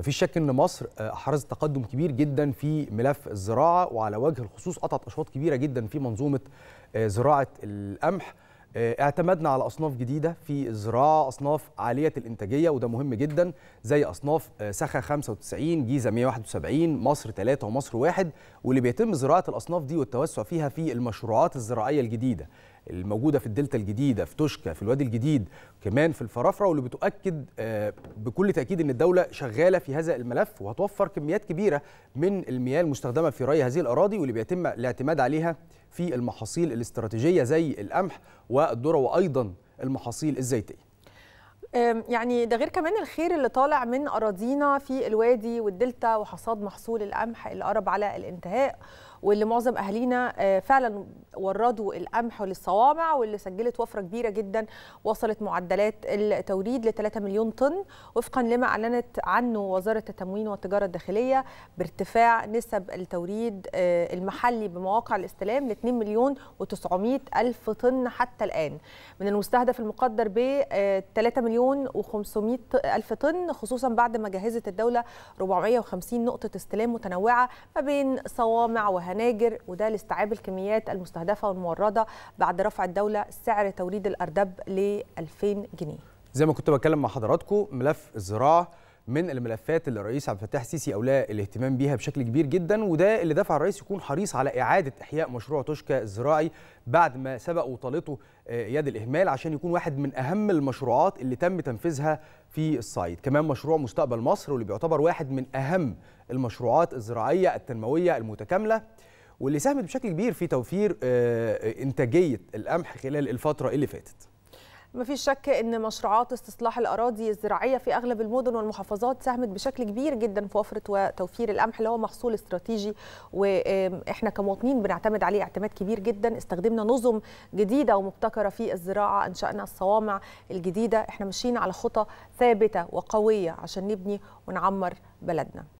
مفيش شك ان مصر احرزت آه، تقدم كبير جدا في ملف الزراعه وعلى وجه الخصوص قطعت اشواط كبيره جدا في منظومه آه، زراعه القمح آه، اعتمدنا على اصناف جديده في الزراعه اصناف عاليه الانتاجيه وده مهم جدا زي اصناف سخا 95 جيزه 171 مصر 3 ومصر 1 واللي بيتم زراعه الاصناف دي والتوسع فيها في المشروعات الزراعيه الجديده الموجوده في الدلتا الجديده في توشكا في الوادي الجديد كمان في الفرافره واللي بتؤكد آه، بكل تاكيد ان الدوله شغاله في هذا الملف وهتوفر كميات كبيره من المياه المستخدمه في ري هذه الاراضي واللي بيتم الاعتماد عليها في المحاصيل الاستراتيجيه زي القمح والذره وايضا المحاصيل الزيتيه يعني ده غير كمان الخير اللي طالع من اراضينا في الوادي والدلتا وحصاد محصول القمح اللي قرب على الانتهاء واللي معظم اهالينا آه، فعلا وردوا القمح للصوامع واللي سجلت وفره كبيره جدا وصلت معدلات التوريد ل 3 مليون طن وفقا لما اعلنت عنه وزاره التموين والتجاره الداخليه بارتفاع نسب التوريد آه، المحلي بمواقع الاستلام ل 2 مليون و900 الف طن حتى الان من المستهدف المقدر ب 3 آه، مليون و500 الف طن خصوصا بعد ما جهزت الدوله 450 نقطه استلام متنوعه ما بين صوامع وهناجر وده لاستيعاب الكميات المستهدفه المستهدفة والموردة بعد رفع الدولة سعر توريد الأردب ل 2000 جنيه زي ما كنت بتكلم مع حضراتكم ملف الزراعة من الملفات اللي الرئيس عبد الفتاح السيسي اولاه الاهتمام بيها بشكل كبير جدا وده اللي دفع الرئيس يكون حريص على اعاده احياء مشروع توشكا الزراعي بعد ما سبق وطالته آه، يد الاهمال عشان يكون واحد من اهم المشروعات اللي تم تنفيذها في الصعيد كمان مشروع مستقبل مصر واللي بيعتبر واحد من اهم المشروعات الزراعيه التنمويه المتكامله واللي ساهمت بشكل كبير في توفير آه، آه، انتاجيه القمح خلال الفتره اللي فاتت ما فيش شك ان مشروعات استصلاح الاراضي الزراعيه في اغلب المدن والمحافظات ساهمت بشكل كبير جدا في وفره وتوفير القمح اللي هو محصول استراتيجي واحنا كمواطنين بنعتمد عليه اعتماد كبير جدا استخدمنا نظم جديده ومبتكره في الزراعه انشانا الصوامع الجديده احنا ماشيين على خطى ثابته وقويه عشان نبني ونعمر بلدنا